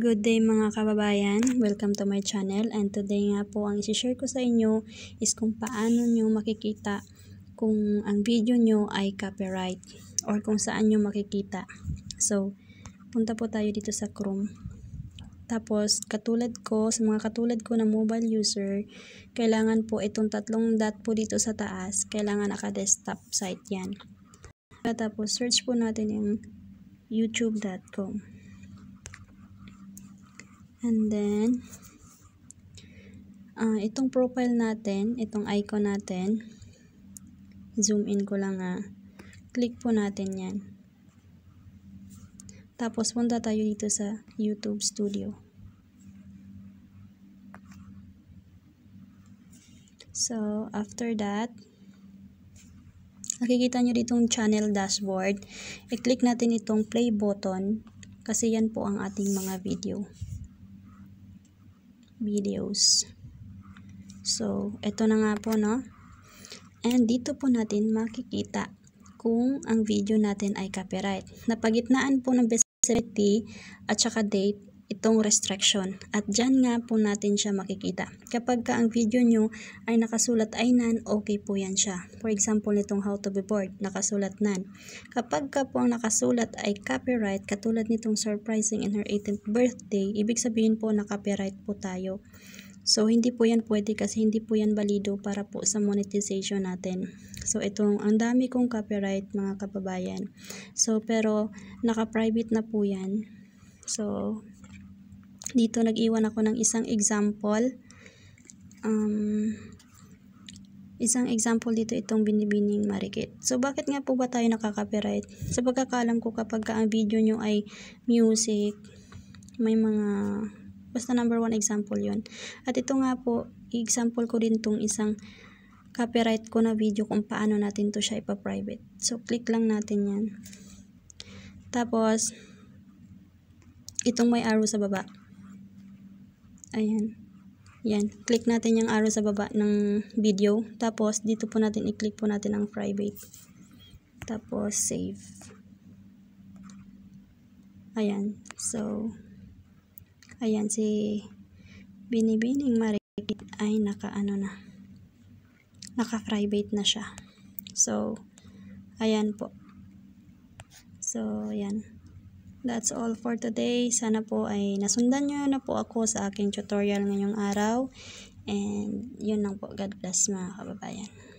Good day mga kababayan, welcome to my channel and today nga po ang isi-share ko sa inyo is kung paano nyo makikita kung ang video nyo ay copyright or kung saan nyo makikita. So, punta po tayo dito sa Chrome. Tapos, katulad ko, sa mga katulad ko na mobile user, kailangan po itong tatlong dot po dito sa taas, kailangan naka-desktop site yan. Tapos, search po natin yung youtube.com. And then, uh, itong profile natin, itong icon natin, zoom in ko lang ah. Click po natin yan. Tapos, punta tayo dito sa YouTube Studio. So, after that, nakikita nyo ditong channel dashboard. I-click natin itong play button kasi yan po ang ating mga video videos. So, ito na nga po, no? And dito po natin makikita kung ang video natin ay copyright. Napagitnaan po ng best at saka date itong restriction. At dyan nga po natin siya makikita. Kapag ka ang video nyo ay nakasulat ay nan, okay po yan siya. For example, nitong how to be bored, nakasulat nan. Kapag ka po ang nakasulat ay copyright, katulad nitong surprising in her 18th birthday, ibig sabihin po na copyright po tayo. So, hindi po yan pwede kasi hindi po yan balido para po sa monetization natin. So, itong ang dami kong copyright mga kababayan. So, pero naka-private na po yan. So, dito nag-iwan ako ng isang example um, isang example dito itong binibining marikit so bakit nga po ba tayo nakaka-copyright sa pagkakalam ko kapag ang video nyo ay music may mga basta number one example yon at ito nga po example ko din tong isang copyright ko na video kung paano natin to siya ipa-private so click lang natin yan tapos itong may arrow sa baba Ayan. Yan. Click natin yung arrow sa baba ng video. Tapos, dito po natin, i-click po natin ang private. Tapos, save. Ayan. So, ayan si Binibining Marikit ay naka-ano na. Naka-private na siya. So, ayan po. So, ayan. That's all for today. Sana po ay nasundan nyo na po ako sa aking tutorial ngayong araw. And yun lang po. God bless mga kababayan.